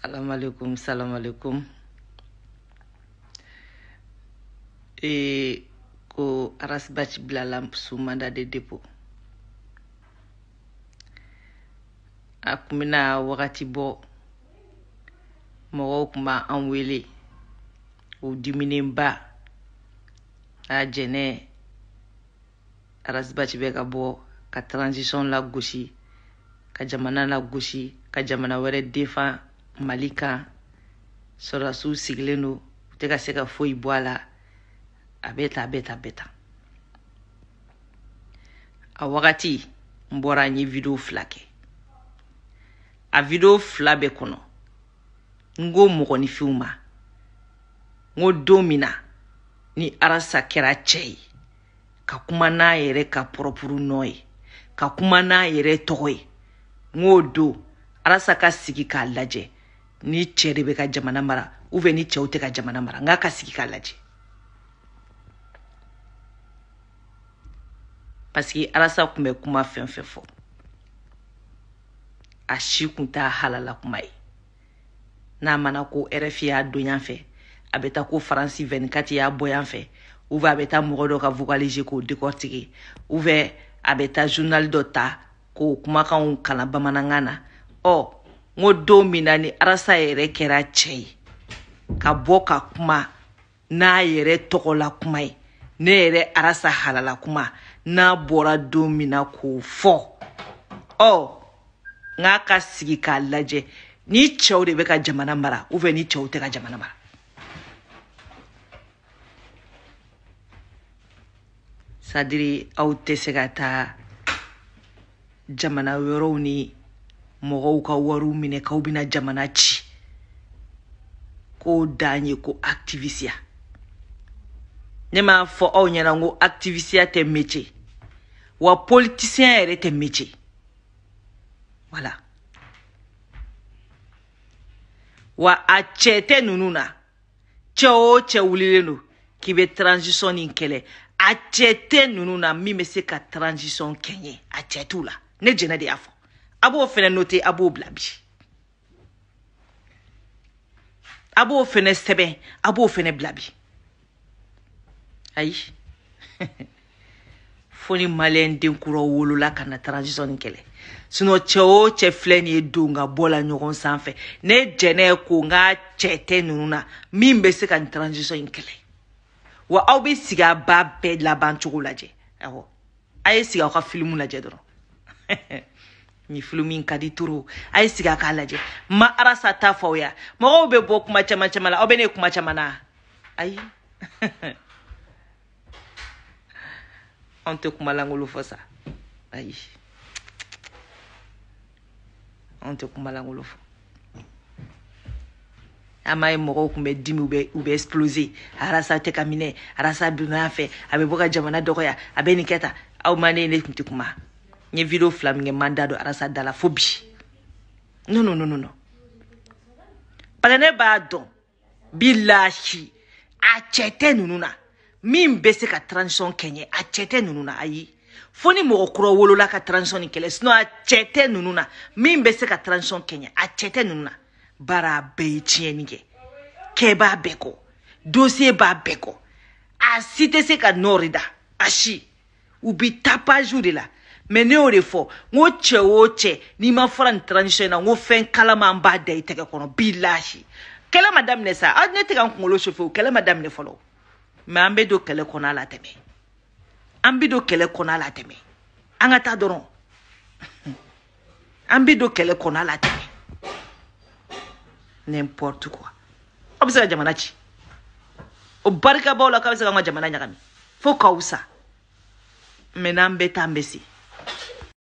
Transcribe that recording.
Salamu alaikum, salamu alaikum. E ko Arasbach bilala sous manda de dépôt. A kun bɛna wagati bɔ mɔgɔw kun b'an an wele o diminenba a jɛnɛ bɛ ka bɔ ka transition lagosi ka jamana lagosi ka jamana wɛrɛ défend mali kan sɔrɔdasiw sigilen do u tɛ ka se ka foyi bɔ a la a bɛ ta a bɛ ta bɛ ta a wagati n bɔra n ye video fila kɛ a video fila bɛɛ kɔnɔ n ko mɔgɔninfinw ma n ko don min na ni arasa kɛra cɛ ye ka kuma n'a yɛrɛ ka pɔrɔpuru nɔ ye ka kuma n'a yɛrɛ tɔgɔ ye n k'o don arasa ka sigi k'a lajɛ ni cɛ de bɛ ka jamana mara ubɛ ni cɛw tɛ ka jamana mara nka ka sigi ka lajɛ parsiki alasa kun bɛ kuma fɛn fɛn fɔ a si kun t'a halala kuma ye n'a mana ko rfi y'a don yan fɛ a bɛ taa ko faransi vɛnikati y'a bɔ yan fɛ uvɛ a bɛ taa mɔgɔ dɔ ka vokalize k'o dekɔrtike uvɛ a bɛ taa zurnali dɔ ta k'o kumakanw kalan bamanangan na ɔ n ko don min na ni arasa yɛrɛ kɛra cɛ ye ka bɔ ka kuma n'a yɛrɛ tɔgɔla kuma ye ne yɛrɛ arasa halala kuma n'a bɔra don min na k'o fɔ ɔ n k'a ka sigi k'a lajɛ ni cɛw de bɛ ka jamana mara ubiyɛn ni cɛw tɛ ka jamana mara sadiri aw tɛ se ka taa jamana wɛrɛw ni mɔgɔw ka wariw minɛ kaw bena jamana ci ko dan ye ko activisiya ne m'a fɔ aw ɲɛna ko activisiya tɛ métier wa politisiyɛn yɛrɛ tɛ métier wala wa a cɛ tɛ nunu na cɛ o cɛ wulilen do k'i bɛ transisiɔn nin kɛlɛ a cɛ tɛ nunu na min bɛ se ka transisiɔn kɛɲɛ a cɛ t'u la ne jɛnɛ de y'a fɔ a b'o fɛnɛ note a b'o bila bi a b'o fɛnɛ sɛbɛn a b'o fɛnɛ bila bi ayi fo ni maliyɛn den kuraw wolola ka na transisiɔn kɛlɛ sinɔ cɛ o cɛ filɛ nin ye don ka bɔ la ɲɔgɔn sanfɛ ne jɛnɛ ko n ka cɛ tɛ nunu na min bɛ se ka nin transisiɔn in kɛlɛ wa aw bɛ sigi a ba bɛɛ laban cogo lajɛ awɔ a ye sigi aw ka filimu lajɛ dɔrɔn ni filo min ka di turu a ye sigi a k'a lajɛ ma arasa ta fɔ aw ya mɔgɔw bɛ bɔ kuma caman caman la aw bɛ ne kuma caman na ayi anw tɛ kuma langolo fɔ sa ayi anw tɛ kuma langolo fɔ an m'a ye mɔgɔw kun bɛ dimi u bɛ u bɛ explosé arasa tɛ ka minɛ arasa donna a fɛ a bɛ bɔ ka jamana dɔgɔya a bɛ nin kɛ tan aw ma ne ye ne kun tɛ kuma n ye video fila min kɛ man da don arasa da la fo bi non non non non parce que ne b'a dɔn bilahi a cɛ tɛ ninnu na min bɛ se ka transition kɛɲɛ a cɛ tɛ ninnu na ayi fo ni mɔgɔ kura wolola ka transition nin kɛlɛ sinon a cɛ tɛ ninnu na min bɛ se ka transition kɛɲɛ a cɛ tɛ ninnu na bari a bɛɛ ye tiɲɛni kɛ kɛ b'a bɛɛ kɔ dossier b'a bɛɛ kɔ a si tɛ se ka nɔɔri da a si u bi tapage de la mɛ ne y'o de fɔ n ko cɛ o cɛ n'i ma fara nin transition in na n ko fɛn kalama n b'a da i tɛgɛ kɔnɔ bilahi kɛlɛ ma daminɛ sa a ne tɛ ka n kunkolo sofe o kɛlɛ ma daminɛ fɔlɔ mɛ an bɛ don kɛlɛ kɔnɔ a la tɛmɛ an bɛ don kɛlɛ kɔnɔ a la tɛmɛ an ka taa dɔrɔn an bɛ don kɛlɛ kɔnɔ a la tɛmɛ n'importe quoi aw bɛ se ka jamana ci o barika b'aw la k'a bɛ se k'an ka jamana ɲagami fo k'aw sa mɛ n'an bɛ taa an bɛ se